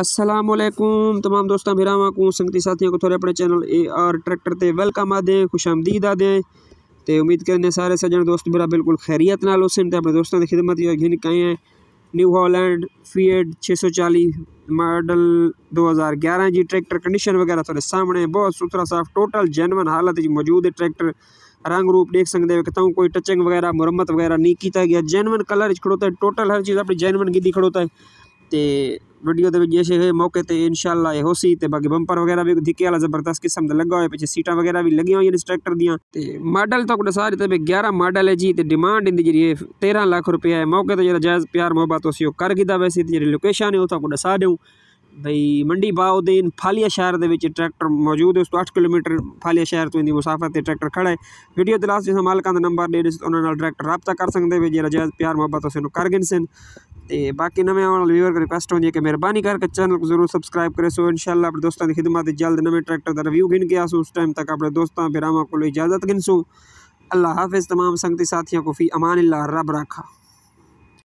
असलम तमाम दोस्तों भरावां को संगती साथियों को थोड़े अपने चैनल ए आर ट्रैक्टर ते वेलकम आदे खुश आमदीद आदे तो उम्मीद करने सारे सजन दोस्त मेरा बिल्कुल खैरियत ना हुसन अपने दोस्तों की खिदमत घिन कहे हैं न्यू हॉलैंड फीएड छे सौ चालीस मॉडल दो हज़ार ग्यारह जी ट्रैक्टर कंडीशन वगैरह थोड़े सामने बहुत सुथरा साफ टोटल जैनवन हालत मौजूद है ट्रैक्टर रंग रूप देख सकते हो कितों कोई टचिंग वगैरह मुरम्मत वगैरह नहीं किया गया जैनवन कलर खड़ोता है टोटल हर चीज़ अपनी जैनवन की खड़ोता है तो ਵੀਡੀਓ ਦੇ ਵਿੱਚ ਜੇ ਇਹ ਮੌਕੇ ਤੇ ਇਨਸ਼ਾਅੱਲਾ ਇਹੋ ਸੀ ਤੇ ਬਾਕੀ ਬੰਪਰ ਵਗੈਰਾ ਵੀ ਧਿੱਕੇ ਵਾਲਾ ਜ਼ਬਰਦਸਤ ਕਿਸਮ ਦਾ ਲੱਗਾ ਹੋਇਆ ਪਿੱਛੇ ਸੀਟਾਂ ਵਗੈਰਾ ਵੀ ਲੱਗੀਆਂ ਹੋਈਆਂ ਇਸ ਟਰੈਕਟਰ ਦੀਆਂ ਤੇ ਮਾਡਲ ਤਾਂ ਕੋਲ ਸਾਰੇ ਤੇ 11 ਮਾਡਲ ਹੈ ਜੀ ਤੇ ਡਿਮਾਂਡ ਇਹਦੀ ਜਿਹੜੀ 13 ਲੱਖ ਰੁਪਏ ਹੈ ਮੌਕੇ ਤੇ ਜਿਹੜਾ ਜਾਇਜ਼ ਪਿਆਰ ਮੁਹੱਬਤ ਉਸੇ ਉਹ ਕਰ ਗਿਦਾ ਵੈਸੇ ਤੇ ਜਿਹੜੀ ਲੋਕੇਸ਼ਨ ਹੈ ਉਹ ਤਾਂ ਕੋਲ ਦੱਸਾ ਦਿਓ ਬਈ ਮੰਡੀ ਬਾਉਦੀਨ ਫਾਲੀਆ ਸ਼ਹਿਰ ਦੇ ਵਿੱਚ ਟਰੈਕਟਰ ਮੌਜੂਦ ਹੈ ਉਸ ਤੋਂ 8 ਕਿਲੋਮੀਟਰ ਫਾਲੀਆ ਸ਼ਹਿਰ ਤੋਂ ਇਹਦੀ ਮੁਸਾਫਤ ਤੇ ਟਰੈਕਟਰ ਖੜਾ ਹੈ ਵੀਡੀਓ ਦੇ ਲਾਸਟ ਜਿਸ ਮਾਲਕਾਂ ਦਾ ਨੰਬਰ ਦੇ ਦਿੱਤਾ ਉਹਨਾਂ ਨਾਲ ਡਾਇਰੈਕਟ ਰਾਬਤਾ ਕਰ ਸਕਦੇ ਹੋ ਜੇ ਰਜਾਇਜ਼ ਪਿਆਰ ਮੁਹੱਬਤ ਉਸ ਨੂੰ ਕਰ ਗਿਨਸਨ तो बाकी नवे आने वाले व्यूअर को रिक्वेस्ट होंगी कि मेहरबानी करके चैनल को जरूर सब्सक्राइब करे सो इनशाला अपने दोस्तों की खिदमत जल्द नवे ट्रैक्टर का रिव्यू गिन गया उस टाइम तक अपने दोस्तों फिर को इजाज़त गिनसूँ अल्लाह हाफिज़ तमाम संगती साथियों को फ़ी अमान रब रखा